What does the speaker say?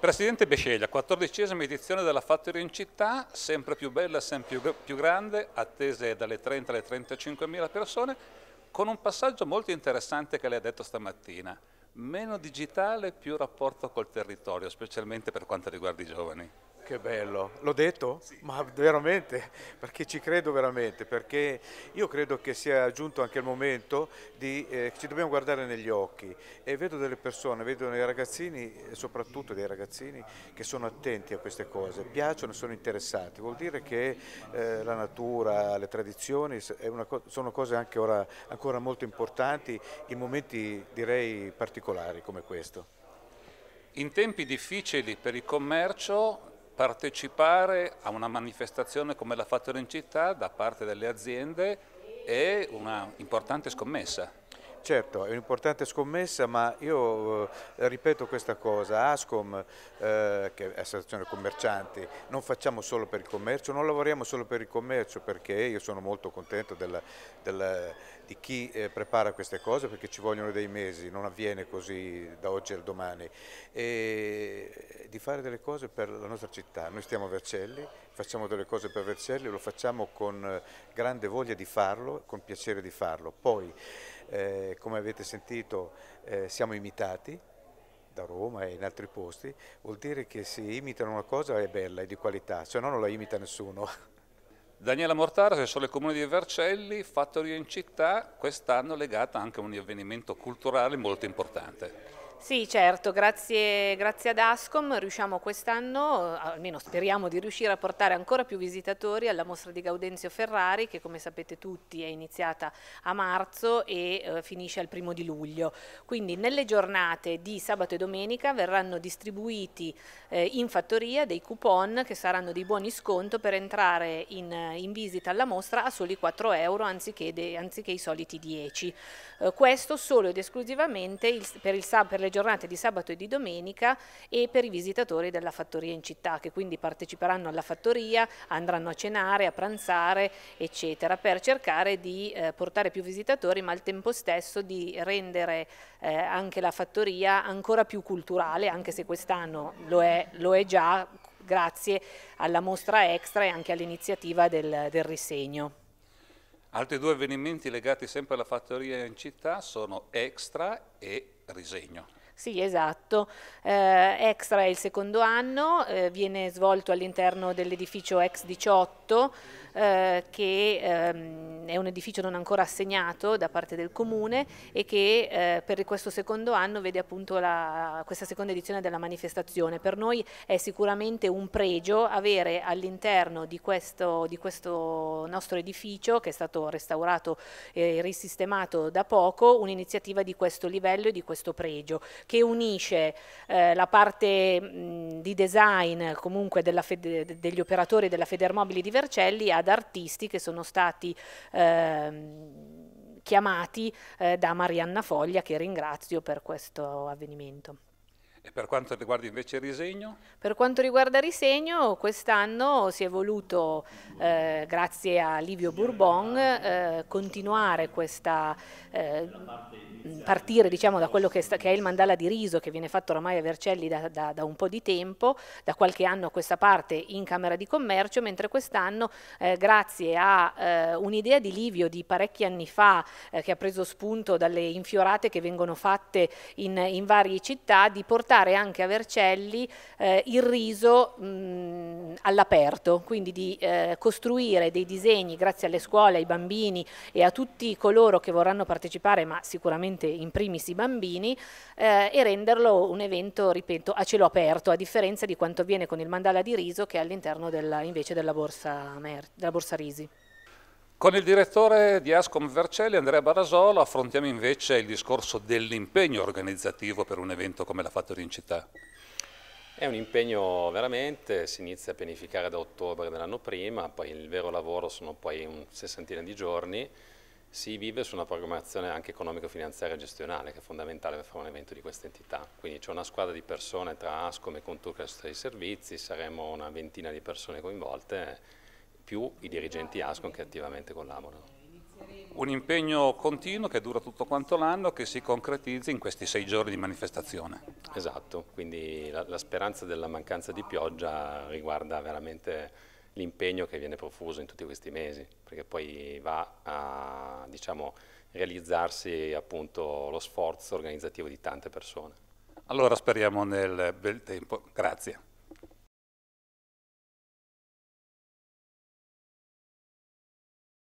Presidente Besceglia, 14esima edizione della Fattoria in città, sempre più bella, sempre più, più grande, attese dalle 30 alle 35 mila persone, con un passaggio molto interessante che lei ha detto stamattina. Meno digitale, più rapporto col territorio, specialmente per quanto riguarda i giovani. Che bello, l'ho detto? Sì. Ma veramente, perché ci credo veramente, perché io credo che sia giunto anche il momento di, eh, ci dobbiamo guardare negli occhi e vedo delle persone, vedo dei ragazzini, soprattutto dei ragazzini che sono attenti a queste cose, piacciono, sono interessati, vuol dire che eh, la natura, le tradizioni co sono cose anche ora ancora molto importanti in momenti direi particolari come questo. In tempi difficili per il commercio partecipare a una manifestazione come la Fattoria in Città da parte delle aziende è una importante scommessa. Certo, è un'importante scommessa, ma io eh, ripeto questa cosa, Ascom, eh, che è associazione commercianti, non facciamo solo per il commercio, non lavoriamo solo per il commercio perché io sono molto contento della, della, di chi eh, prepara queste cose perché ci vogliono dei mesi, non avviene così da oggi al domani, e di fare delle cose per la nostra città. Noi stiamo a Vercelli, facciamo delle cose per Vercelli, lo facciamo con eh, grande voglia di farlo, con piacere di farlo. Poi, eh, come avete sentito eh, siamo imitati da Roma e in altri posti, vuol dire che se imitano una cosa è bella, è di qualità, se no non la imita nessuno. Daniela Mortara, assessore comune di Vercelli, fattoria in città, quest'anno legata anche a un avvenimento culturale molto importante. Sì, certo, grazie, grazie, ad Ascom riusciamo quest'anno, eh, almeno speriamo di riuscire a portare ancora più visitatori alla mostra di Gaudenzio Ferrari che come sapete tutti è iniziata a marzo e eh, finisce al primo di luglio. Quindi nelle giornate di sabato e domenica verranno distribuiti eh, in fattoria dei coupon che saranno dei buoni sconto per entrare in, eh, in visita alla mostra a soli 4 euro anziché, de, anziché i soliti 10. Eh, questo solo ed esclusivamente il, per, il, per le nelle giornate di sabato e di domenica e per i visitatori della fattoria in città che quindi parteciperanno alla fattoria, andranno a cenare, a pranzare eccetera per cercare di eh, portare più visitatori ma al tempo stesso di rendere eh, anche la fattoria ancora più culturale anche se quest'anno lo è, lo è già grazie alla mostra extra e anche all'iniziativa del, del risegno. Altri due avvenimenti legati sempre alla fattoria in città sono Extra e Risegno. Sì, esatto. Eh, Extra è il secondo anno, eh, viene svolto all'interno dell'edificio Ex 18 8 eh, che ehm, è un edificio non ancora assegnato da parte del comune e che eh, per questo secondo anno vede appunto la, questa seconda edizione della manifestazione. Per noi è sicuramente un pregio avere all'interno di, di questo, nostro edificio che è stato restaurato e risistemato da poco un'iniziativa di questo livello e di questo pregio che unisce eh, la parte mh, di design comunque degli operatori della Federmobili di Vercelli ad artisti che sono stati ehm, chiamati eh, da Marianna Foglia che ringrazio per questo avvenimento. E per quanto riguarda invece Risegno? Per quanto riguarda Risegno, quest'anno si è voluto, eh, grazie a Livio Bourbon, eh, continuare questa, eh, partire diciamo, da quello che, sta, che, è il mandala di riso che viene fatto oramai a Vercelli da, da, da, un po' di tempo, da qualche anno a questa parte in Camera di Commercio, mentre quest'anno, eh, grazie a eh, un'idea di Livio di parecchi anni fa, eh, che ha preso spunto dalle infiorate che vengono fatte in, in varie città, di portare portare anche a Vercelli eh, il riso all'aperto, quindi di eh, costruire dei disegni grazie alle scuole, ai bambini e a tutti coloro che vorranno partecipare, ma sicuramente in primis i bambini, eh, e renderlo un evento, ripeto, a cielo aperto, a differenza di quanto avviene con il mandala di riso che è all'interno invece della borsa, della borsa Risi. Con il direttore di Ascom Vercelli, Andrea Barasolo, affrontiamo invece il discorso dell'impegno organizzativo per un evento come l'ha fatto in Città. È un impegno veramente, si inizia a pianificare da ottobre dell'anno prima, poi il vero lavoro sono poi un sessantina di giorni, si vive su una programmazione anche economico-finanziaria e gestionale che è fondamentale per fare un evento di questa entità. Quindi c'è una squadra di persone tra Ascom e Conturca e Servizi, saremo una ventina di persone coinvolte più i dirigenti ASCON che attivamente collaborano. Un impegno continuo che dura tutto quanto l'anno che si concretizza in questi sei giorni di manifestazione. Esatto, quindi la, la speranza della mancanza di pioggia riguarda veramente l'impegno che viene profuso in tutti questi mesi, perché poi va a diciamo, realizzarsi appunto lo sforzo organizzativo di tante persone. Allora speriamo nel bel tempo, grazie.